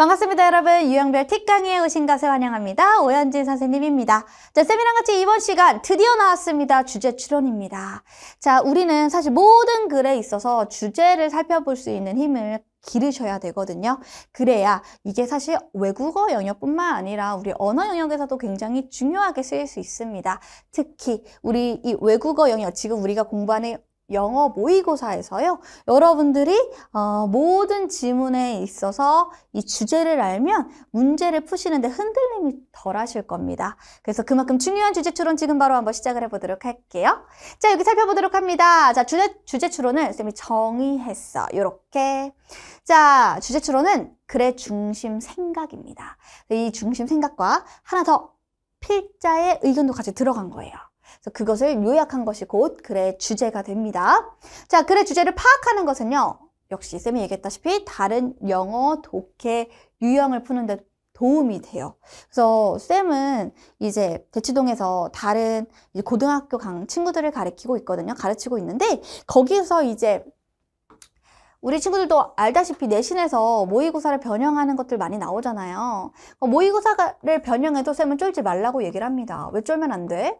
반갑습니다 여러분 유형별 틱강의 오신 것을 환영합니다 오현진 선생님입니다 자 세미랑 같이 이번 시간 드디어 나왔습니다 주제 추론입니다 자 우리는 사실 모든 글에 있어서 주제를 살펴볼 수 있는 힘을 기르셔야 되거든요. 그래야 이게 사실 외국어 영역뿐만 아니라 우리 언어 영역에서도 굉장히 중요하게 쓰일 수 있습니다. 특히 우리 이 외국어 영역, 지금 우리가 공부하는 영어 모의고사에서요. 여러분들이 어, 모든 지문에 있어서 이 주제를 알면 문제를 푸시는데 흔들림이 덜 하실 겁니다. 그래서 그만큼 중요한 주제 추론 지금 바로 한번 시작을 해보도록 할게요. 자, 여기 살펴보도록 합니다. 자, 주제, 주제 추론을 선생님이 정의했어. 요렇게. 자, 주제 추론은 글의 중심 생각입니다. 이 중심 생각과 하나 더 필자의 의견도 같이 들어간 거예요. 그래서 그것을 요약한 것이 곧 글의 주제가 됩니다. 자, 글의 주제를 파악하는 것은요. 역시 쌤이 얘기했다시피 다른 영어, 독해, 유형을 푸는데 도움이 돼요. 그래서 쌤은 이제 대치동에서 다른 고등학교 강 친구들을 가르치고 있거든요. 가르치고 있는데 거기서 이제 우리 친구들도 알다시피 내신에서 모의고사를 변형하는 것들 많이 나오잖아요. 어, 모의고사를 변형해도 쌤은 쫄지 말라고 얘기를 합니다. 왜 쫄면 안 돼?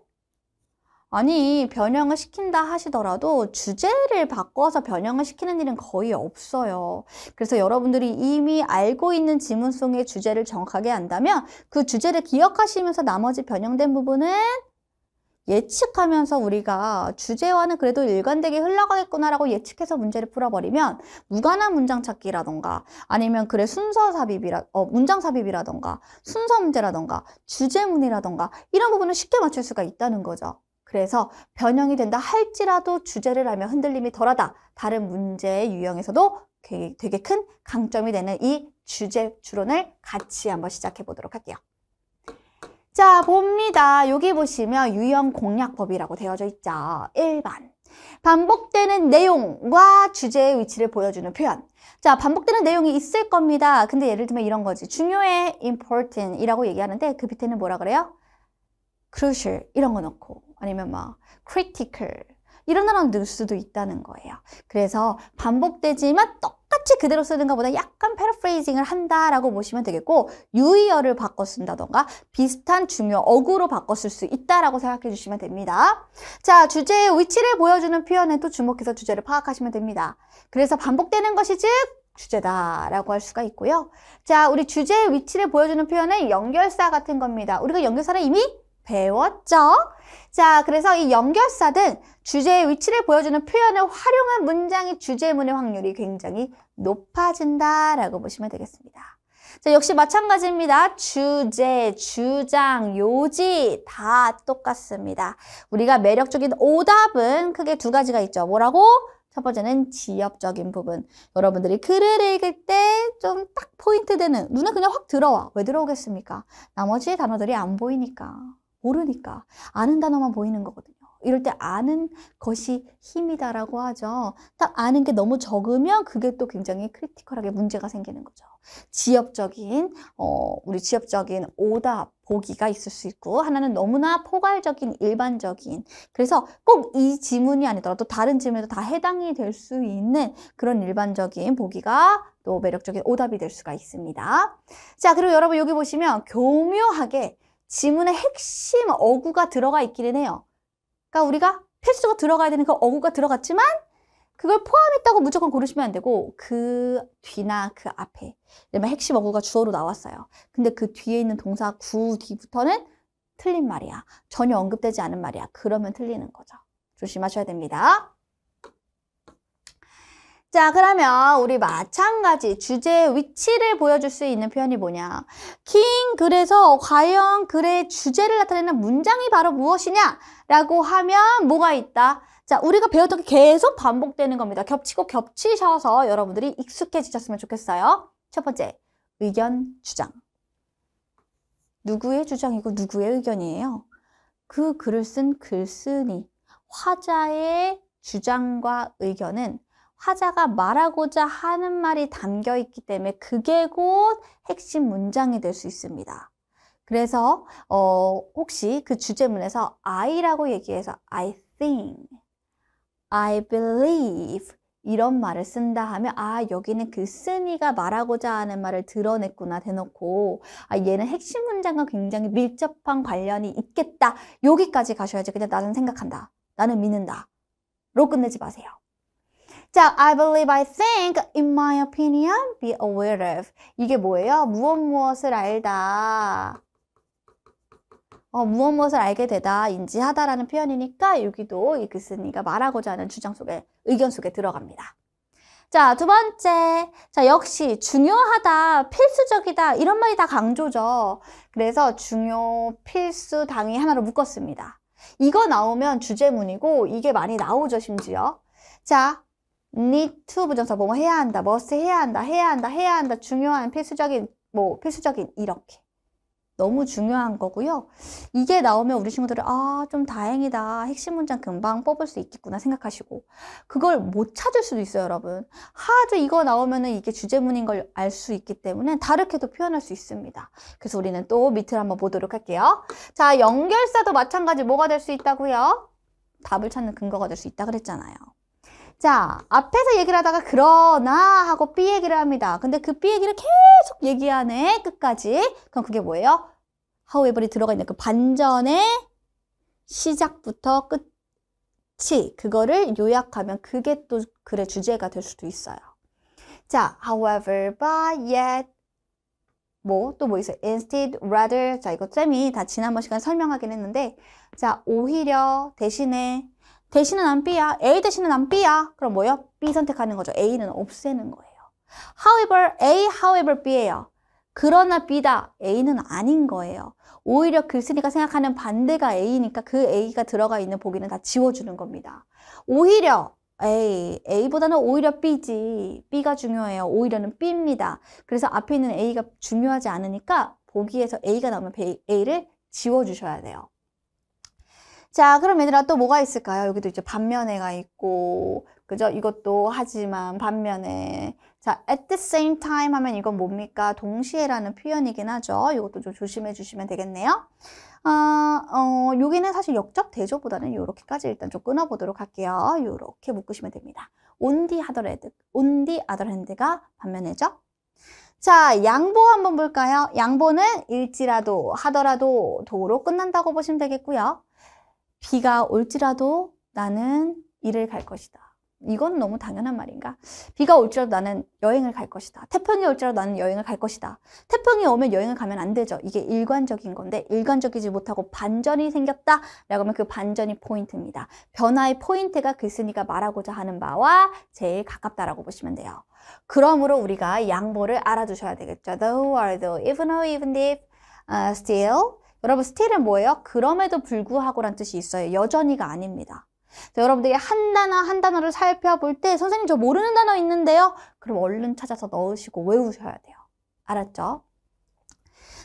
아니 변형을 시킨다 하시더라도 주제를 바꿔서 변형을 시키는 일은 거의 없어요. 그래서 여러분들이 이미 알고 있는 지문속의 주제를 정확하게 안다면 그 주제를 기억하시면서 나머지 변형된 부분은 예측하면서 우리가 주제와는 그래도 일관되게 흘러가겠구나라고 예측해서 문제를 풀어버리면 무관한 문장 찾기라던가 아니면 그래 순서 삽입이라 어, 문장 삽입이라던가 순서 문제라던가 주제문이라던가 이런 부분을 쉽게 맞출 수가 있다는 거죠. 그래서 변형이 된다 할지라도 주제를 알면 흔들림이 덜하다. 다른 문제의 유형에서도 되게, 되게 큰 강점이 되는 이 주제 추론을 같이 한번 시작해 보도록 할게요. 자, 봅니다. 여기 보시면 유형 공략법이라고 되어져 있죠. 1번. 반복되는 내용과 주제의 위치를 보여주는 표현. 자, 반복되는 내용이 있을 겁니다. 근데 예를 들면 이런 거지. 중요해, important 이라고 얘기하는데 그 밑에는 뭐라 그래요? crucial 이런 거 넣고 아니면 막 critical 이런 단어 넣을 수도 있다는 거예요. 그래서 반복되지만 똑같이 그대로 쓰는 것보다 약간 패러프레이징을 한다라고 보시면 되겠고 유의어를 바꿔 쓴다던가 비슷한 중요 어구로 바꿔 쓸 수 있다라고 생각해 주시면 됩니다. 자, 주제의 위치를 보여주는 표현에 또 주목해서 주제를 파악하시면 됩니다. 그래서 반복되는 것이 즉 주제다라고 할 수가 있고요. 자, 우리 주제의 위치를 보여주는 표현은 연결사 같은 겁니다. 우리가 연결사를 이미 배웠죠? 자, 그래서 이 연결사 등 주제의 위치를 보여주는 표현을 활용한 문장이 주제문의 확률이 굉장히 높아진다라고 보시면 되겠습니다. 자, 역시 마찬가지입니다. 주제, 주장, 요지 다 똑같습니다. 우리가 매력적인 오답은 크게 두 가지가 있죠. 뭐라고? 첫 번째는 지엽적인 부분. 여러분들이 글을 읽을 때 좀 딱 포인트 되는, 눈에 그냥 확 들어와. 왜 들어오겠습니까? 나머지 단어들이 안 보이니까. 모르니까 아는 단어만 보이는 거거든요. 이럴 때 아는 것이 힘이다라고 하죠. 딱 아는 게 너무 적으면 그게 또 굉장히 크리티컬하게 문제가 생기는 거죠. 지엽적인 어 우리 지엽적인 오답 보기가 있을 수 있고 하나는 너무나 포괄적인 일반적인 그래서 꼭 이 지문이 아니더라도 다른 지문에도 다 해당이 될 수 있는 그런 일반적인 보기가 또 매력적인 오답이 될 수가 있습니다. 자 그리고 여러분 여기 보시면 교묘하게 지문의 핵심 어구가 들어가 있기는 해요. 그러니까 우리가 필수가 들어가야 되는 그 어구가 들어갔지만 그걸 포함했다고 무조건 고르시면 안 되고 그 뒤나 그 앞에 왜냐면 핵심 어구가 주어로 나왔어요. 근데 그 뒤에 있는 동사 구 뒤부터는 틀린 말이야. 전혀 언급되지 않은 말이야. 그러면 틀리는 거죠. 조심하셔야 됩니다. 자 그러면 우리 마찬가지 주제의 위치를 보여줄 수 있는 표현이 뭐냐 k 글에서 과연 글의 주제를 나타내는 문장이 바로 무엇이냐 라고 하면 뭐가 있다 자 우리가 배웠던 게 계속 반복되는 겁니다 겹치고 겹치셔서 여러분들이 익숙해지셨으면 좋겠어요 첫 번째 의견 주장 누구의 주장이고 누구의 의견이에요 그 글을 쓴 글쓴이 화자의 주장과 의견은 화자가 말하고자 하는 말이 담겨 있기 때문에 그게 곧 핵심 문장이 될 수 있습니다. 그래서 어, 혹시 그 주제문에서 I라고 얘기해서 I think, I believe 이런 말을 쓴다 하면 아 여기는 그 쓴이가 말하고자 하는 말을 드러냈구나 대놓고 아 얘는 핵심 문장과 굉장히 밀접한 관련이 있겠다 여기까지 가셔야지 그냥 나는 생각한다 나는 믿는다 로 끝내지 마세요 자, I believe, I think, in my opinion, be aware of. 이게 뭐예요? 무엇 무엇을 알다. 어, 무엇 무엇을 알게 되다, 인지하다라는 표현이니까 여기도 이 글쓴이가 말하고자 하는 주장 속에, 의견 속에 들어갑니다. 자, 두 번째. 자, 역시 중요하다, 필수적이다. 이런 말이 다 강조죠. 그래서 중요, 필수, 당위 하나로 묶었습니다. 이거 나오면 주제문이고 이게 많이 나오죠, 심지어. 자, need to 부정사 뭐뭐 해야 한다, must 해야 한다, 해야 한다, 해야 한다, 중요한 필수적인 뭐 필수적인 이렇게 너무 중요한 거고요. 이게 나오면 우리 친구들은 아 좀 다행이다 핵심 문장 금방 뽑을 수 있겠구나 생각하시고 그걸 못 찾을 수도 있어요 여러분. 하도 이거 나오면은 이게 주제문인 걸 알 수 있기 때문에 다르게도 표현할 수 있습니다. 그래서 우리는 또 밑을 한번 보도록 할게요. 자 연결사도 마찬가지 뭐가 될 수 있다고요? 답을 찾는 근거가 될 수 있다 그랬잖아요. 자, 앞에서 얘기를 하다가 그러나 하고 B 얘기를 합니다. 근데 그 B 얘기를 계속 얘기하네, 끝까지. 그럼 그게 뭐예요? however이 들어가 있는 그 반전의 시작부터 끝이 그거를 요약하면 그게 또 글의 주제가 될 수도 있어요. 자, however, but, yet, 뭐, 또 뭐 있어요? instead, rather. 자, 이거 쌤이 다 지난번 시간 에 설명하긴 했는데, 자, 오히려, 대신에, 대신은 안 B야. A 대신은 안 B야. 그럼 뭐예요? B 선택하는 거죠. A는 없애는 거예요. However, A, however, B예요. 그러나 B다. A는 아닌 거예요. 오히려 글쓴이가 생각하는 반대가 A니까 그 A가 들어가 있는 보기는 다 지워주는 겁니다. 오히려 A, A보다는 오히려 B지. B가 중요해요. 오히려는 B입니다. 그래서 앞에 있는 A가 중요하지 않으니까 보기에서 A가 나오면 A를 지워주셔야 돼요. 자, 그럼 얘들아 또 뭐가 있을까요? 여기도 이제 반면에가 있고, 그죠? 이것도 하지만 반면에. 자, at the same time 하면 이건 뭡니까? 동시에라는 표현이긴 하죠. 이것도 좀 조심해 주시면 되겠네요. 어, 어, 여기는 사실 역적 대조보다는 이렇게까지 일단 좀 끊어보도록 할게요. 이렇게 묶으시면 됩니다. on the other hand, on the other hand가 반면에죠. 자, 양보 한번 볼까요? 양보는 일지라도 하더라도 도로 끝난다고 보시면 되겠고요. 비가 올지라도 나는 일을 갈 것이다. 이건 너무 당연한 말인가? 비가 올지라도 나는 여행을 갈 것이다. 태풍이 올지라도 나는 여행을 갈 것이다. 태풍이 오면 여행을 가면 안 되죠. 이게 일관적인 건데 일관적이지 못하고 반전이 생겼다 라고 하면 그 반전이 포인트입니다. 변화의 포인트가 글쓴이가 말하고자 하는 바와 제일 가깝다라고 보시면 돼요. 그러므로 우리가 양보를 알아두셔야 되겠죠. Though, although, even though, even if, uh, still, 여러분 스틸은 뭐예요? 그럼에도 불구하고란 뜻이 있어요. 여전히가 아닙니다. 여러분들이 한 단어 한 단어를 살펴볼 때 선생님 저 모르는 단어 있는데요. 그럼 얼른 찾아서 넣으시고 외우셔야 돼요. 알았죠?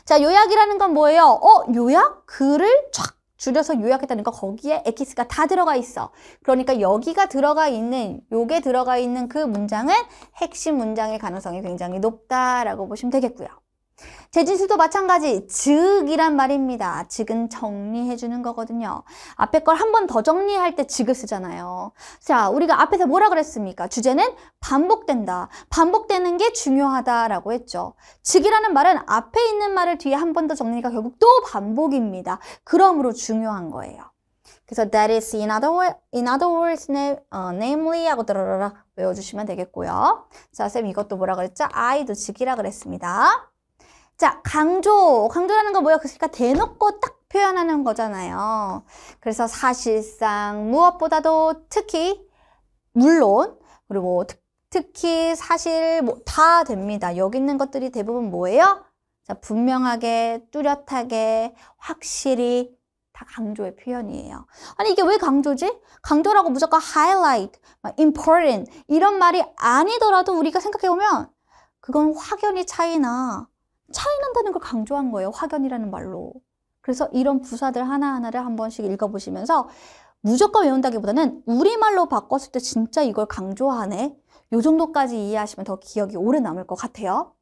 자 요약이라는 건 뭐예요? 어? 요약? 글을 쫙 줄여서 요약했다는 거 거기에 엑기스가 다 들어가 있어. 그러니까 여기가 들어가 있는 요게 들어가 있는 그 문장은 핵심 문장의 가능성이 굉장히 높다라고 보시면 되겠고요. 제진수도 마찬가지 즉이란 말입니다. 즉은 정리해주는 거거든요. 앞에 걸 한 번 더 정리할 때 즉을 쓰잖아요. 자, 우리가 앞에서 뭐라 그랬습니까? 주제는 반복된다. 반복되는 게 중요하다라고 했죠. 즉이라는 말은 앞에 있는 말을 뒤에 한 번 더 정리가 결국 또 반복입니다. 그러므로 중요한 거예요. 그래서 that is in other, words, in other words, 네, 어, namely 하고 들어라 외워주시면 되겠고요. 자, 쌤 이것도 뭐라 그랬죠? I도 즉이라 그랬습니다. 자, 강조. 강조라는 건 뭐야? 그러니까 대놓고 딱 표현하는 거잖아요. 그래서 사실상 무엇보다도 특히 물론 그리고 특, 특히 사실 뭐다 됩니다. 여기 있는 것들이 대부분 뭐예요? 자, 분명하게, 뚜렷하게, 확실히 다 강조의 표현이에요. 아니 이게 왜 강조지? 강조라고 무조건 highlight, important 이런 말이 아니더라도 우리가 생각해보면 그건 확연히 차이나 차이 난다는 걸 강조한 거예요. 확연이라는 말로. 그래서 이런 부사들 하나하나를 한 번씩 읽어보시면서 무조건 외운다기보다는 우리말로 바꿨을 때 진짜 이걸 강조하네. 요 정도까지 이해하시면 더 기억이 오래 남을 것 같아요.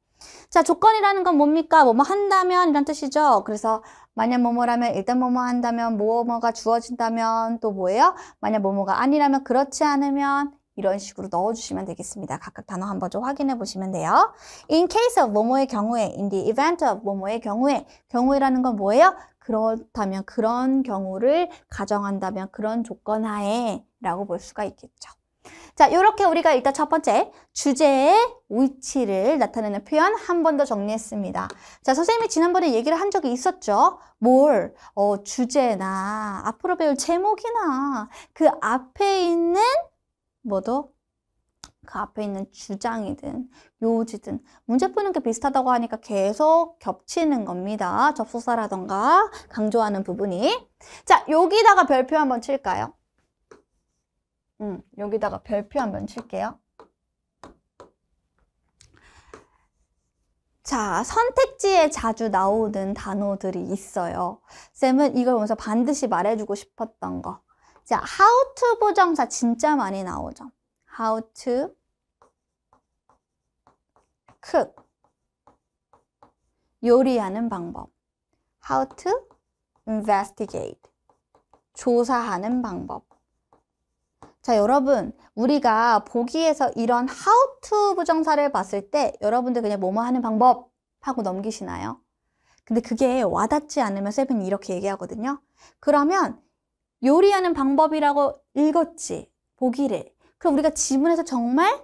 자, 조건이라는 건 뭡니까? 뭐뭐 한다면 이란 뜻이죠. 그래서 만약 뭐뭐라면 일단 뭐뭐 한다면 뭐뭐가 주어진다면 또 뭐예요? 만약 뭐뭐가 아니라면 그렇지 않으면 이런 식으로 넣어주시면 되겠습니다. 각각 단어 한번 좀 확인해 보시면 돼요. In case of 뭐뭐의 경우에, in the event of 뭐뭐의 경우에, 경우에라는 건 뭐예요? 그렇다면 그런 경우를 가정한다면 그런 조건 하에 라고 볼 수가 있겠죠. 자, 이렇게 우리가 일단 첫 번째 주제의 위치를 나타내는 표현 한 번 더 정리했습니다. 자, 선생님이 지난번에 얘기를 한 적이 있었죠. 뭘, 어, 주제나 앞으로 배울 제목이나 그 앞에 있는 뭐도 그 앞에 있는 주장이든 요지든 문제 푸는 게 비슷하다고 하니까 계속 겹치는 겁니다. 접속사라던가 강조하는 부분이. 자, 여기다가 별표 한번 칠까요? 음, 여기다가 별표 한번 칠게요. 자, 선택지에 자주 나오는 단어들이 있어요. 쌤은 이걸 보면서 반드시 말해주고 싶었던 거. 자, how to 부정사 진짜 많이 나오죠. how to cook 요리하는 방법 how to investigate 조사하는 방법 자 여러분 우리가 보기에서 이런 how to 부정사를 봤을 때 여러분들 그냥 뭐뭐 하는 방법 하고 넘기시나요? 근데 그게 와닿지 않으면 세븐이 이렇게 얘기하거든요 그러면 요리하는 방법이라고 읽었지. 보기를. 그럼 우리가 지문에서 정말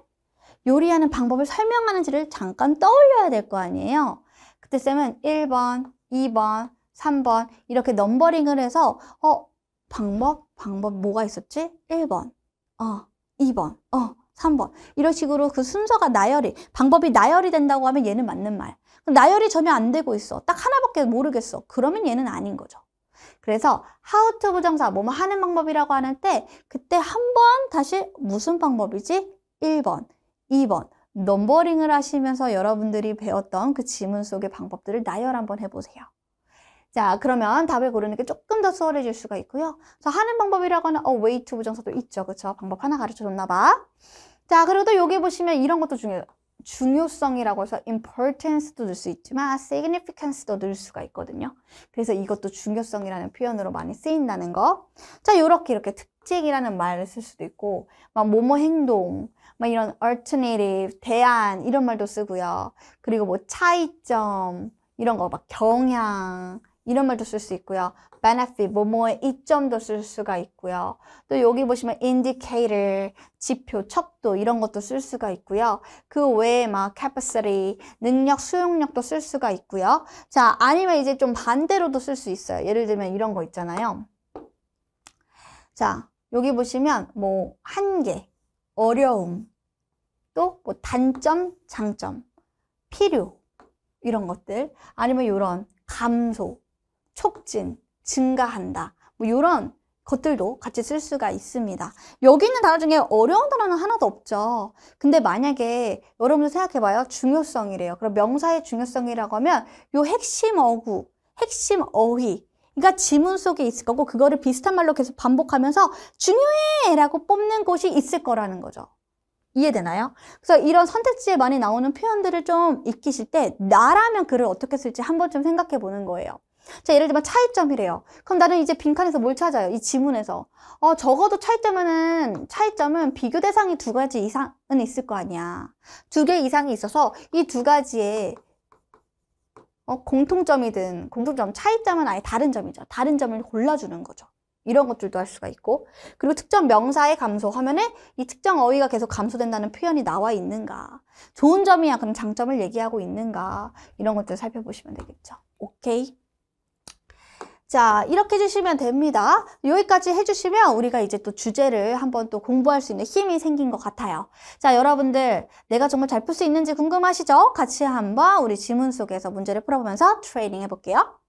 요리하는 방법을 설명하는지를 잠깐 떠올려야 될 거 아니에요. 그때 쌤은 1번, 2번, 3번 이렇게 넘버링을 해서 어, 방법, 방법 뭐가 있었지? 1번, 어, 2번, 어, 3번 이런 식으로 그 순서가 나열이 방법이 나열이 된다고 하면 얘는 맞는 말 나열이 전혀 안 되고 있어 딱 하나밖에 모르겠어 그러면 얘는 아닌 거죠 그래서 how to 부정사, 뭐뭐 하는 방법이라고 하는데 그때 한번 다시 무슨 방법이지? 1번, 2번 넘버링을 하시면서 여러분들이 배웠던 그 지문 속의 방법들을 나열 한번 해보세요. 자, 그러면 답을 고르는 게 조금 더 수월해질 수가 있고요. 그래서 하는 방법이라고 하는 어, way to 부정사도 있죠. 그렇죠 방법 하나 가르쳐 줬나 봐. 자, 그리고 또 여기 보시면 이런 것도 중요해요. 중요성이라고 해서 importance도 넣을 수 있지만 significance도 넣을 수가 있거든요. 그래서 이것도 중요성이라는 표현으로 많이 쓰인다는 거. 자, 요렇게 이렇게 특징이라는 말을 쓸 수도 있고 막 뭐뭐 행동, 막 이런 alternative, 대안 이런 말도 쓰고요. 그리고 뭐 차이점 이런 거 막 경향 이런 말도 쓸 수 있고요. benefit, 뭐뭐의 이점도 쓸 수가 있고요. 또 여기 보시면 indicator, 지표, 척도 이런 것도 쓸 수가 있고요. 그 외에 막 capacity, 능력, 수용력도 쓸 수가 있고요. 자, 아니면 이제 좀 반대로도 쓸 수 있어요. 예를 들면 이런 거 있잖아요. 자, 여기 보시면 뭐 한계, 어려움, 또뭐 단점, 장점, 필요 이런 것들 아니면 이런 감소, 촉진 증가한다. 뭐 이런 것들도 같이 쓸 수가 있습니다. 여기 있는 단어 중에 어려운 단어는 하나도 없죠. 근데 만약에 여러분들 생각해봐요. 중요성이래요. 그럼 명사의 중요성이라고 하면 이 핵심 어구, 핵심 어휘 그러니까 지문 속에 있을 거고 그거를 비슷한 말로 계속 반복하면서 중요해! 라고 뽑는 곳이 있을 거라는 거죠. 이해되나요? 그래서 이런 선택지에 많이 나오는 표현들을 좀 익히실 때 나라면 글을 어떻게 쓸지 한 번쯤 생각해 보는 거예요. 자, 예를 들면 차이점이래요. 그럼 나는 이제 빈칸에서 뭘 찾아요? 이 지문에서. 어, 적어도 차이점은, 차이점은 비교 대상이 두 가지 이상은 있을 거 아니야. 두 개 이상이 있어서 이 두 가지의 어, 공통점이든 공통점, 차이점은 아예 다른 점이죠. 다른 점을 골라주는 거죠. 이런 것들도 할 수가 있고 그리고 특정 명사의 감소 화면에 이 특정 어휘가 계속 감소된다는 표현이 나와 있는가 좋은 점이야 그럼 장점을 얘기하고 있는가 이런 것들 살펴보시면 되겠죠 오케이 자 이렇게 해주시면 됩니다. 여기까지 해주시면 우리가 이제 또 주제를 한번 또 공부할 수 있는 힘이 생긴 것 같아요. 자 여러분들 내가 정말 잘 풀 수 있는지 궁금하시죠? 같이 한번 우리 지문 속에서 문제를 풀어보면서 트레이닝 해볼게요.